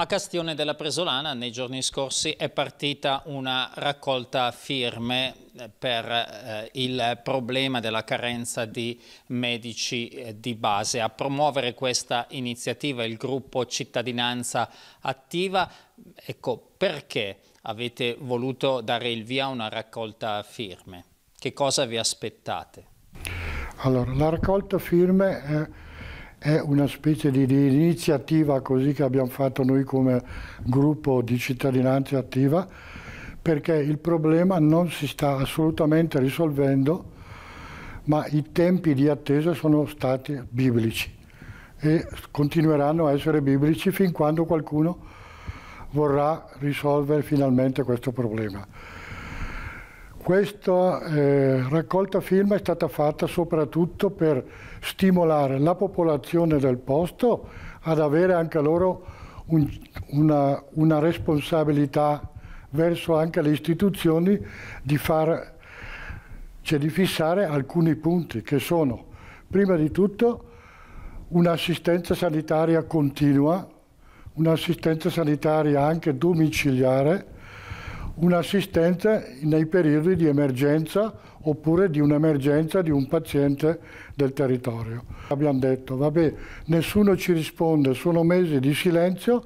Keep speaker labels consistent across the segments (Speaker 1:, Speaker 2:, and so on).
Speaker 1: A Castione della Presolana nei giorni scorsi è partita una raccolta firme eh, per eh, il problema della carenza di medici eh, di base. A promuovere questa iniziativa il gruppo Cittadinanza Attiva, ecco perché avete voluto dare il via a una raccolta firme? Che cosa vi aspettate?
Speaker 2: Allora, la raccolta firme... È eh, è una specie di, di, iniziativa così che abbiamo fatto noi come gruppo di cittadinanza attiva perché il problema non si sta assolutamente risolvendo ma i tempi di attesa sono stati biblici e continueranno a essere biblici fin quando qualcuno vorrà risolvere finalmente questo problema. Questa eh, raccolta firma è stata fatta soprattutto per stimolare la popolazione del posto ad avere anche loro un, una, una responsabilità verso anche le istituzioni di, far, cioè di fissare alcuni punti che sono prima di tutto un'assistenza sanitaria continua, un'assistenza sanitaria anche domiciliare, un'assistenza nei periodi di emergenza oppure di un'emergenza di un paziente del territorio. Abbiamo detto, vabbè, nessuno ci risponde, sono mesi di silenzio,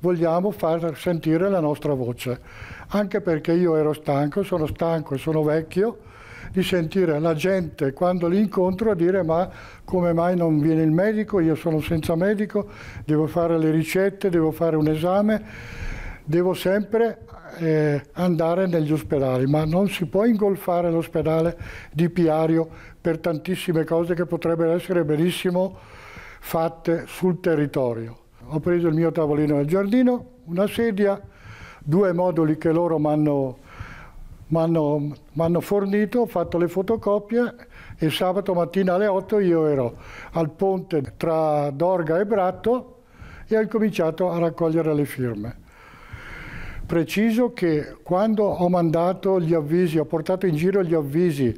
Speaker 2: vogliamo far sentire la nostra voce, anche perché io ero stanco, sono stanco e sono vecchio, di sentire la gente quando li incontro dire ma come mai non viene il medico, io sono senza medico, devo fare le ricette, devo fare un esame devo sempre eh, andare negli ospedali, ma non si può ingolfare l'ospedale di Piario per tantissime cose che potrebbero essere benissimo fatte sul territorio. Ho preso il mio tavolino nel giardino, una sedia, due moduli che loro mi hanno fornito, ho fatto le fotocopie e sabato mattina alle 8 io ero al ponte tra Dorga e Bratto e ho cominciato a raccogliere le firme preciso che quando ho mandato gli avvisi, ho portato in giro gli avvisi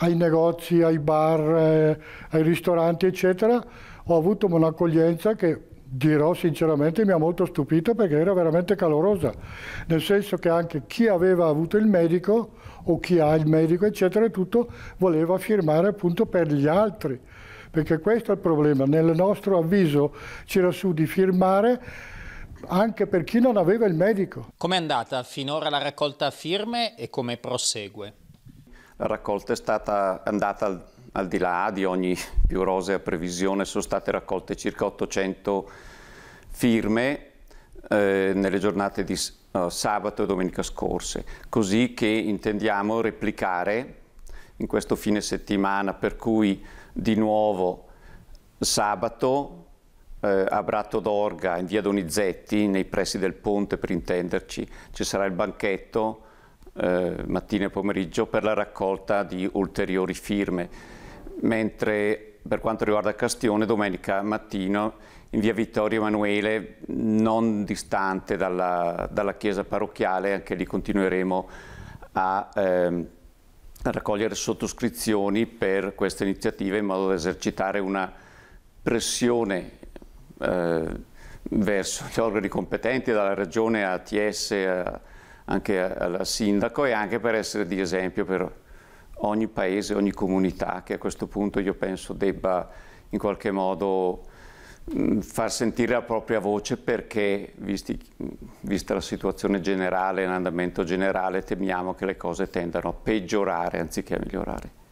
Speaker 2: ai negozi, ai bar, eh, ai ristoranti, eccetera, ho avuto un'accoglienza che dirò sinceramente mi ha molto stupito perché era veramente calorosa, nel senso che anche chi aveva avuto il medico o chi ha il medico, eccetera, tutto voleva firmare appunto per gli altri, perché questo è il problema, nel nostro avviso c'era su di firmare anche per chi non aveva il medico. Com'è
Speaker 1: andata finora la raccolta firme e come prosegue?
Speaker 3: La raccolta è stata andata al di là di ogni più rosea previsione, sono state raccolte circa 800 firme eh, nelle giornate di uh, sabato e domenica scorse, così che intendiamo replicare in questo fine settimana, per cui di nuovo sabato eh, a Bratto d'Orga, in via Donizetti, nei pressi del ponte per intenderci, ci sarà il banchetto eh, mattina e pomeriggio per la raccolta di ulteriori firme, mentre per quanto riguarda Castione domenica mattina in via Vittorio Emanuele, non distante dalla, dalla chiesa parrocchiale, anche lì continueremo a... Ehm, a raccogliere sottoscrizioni per questa iniziativa in modo da esercitare una pressione eh, verso gli organi competenti, dalla regione a TS, a, anche al sindaco e anche per essere di esempio per ogni paese, ogni comunità che a questo punto io penso debba in qualche modo mm, far sentire la propria voce perché, visti, vista la situazione generale, l'andamento generale, temiamo che le cose tendano a peggiorare anziché a migliorare.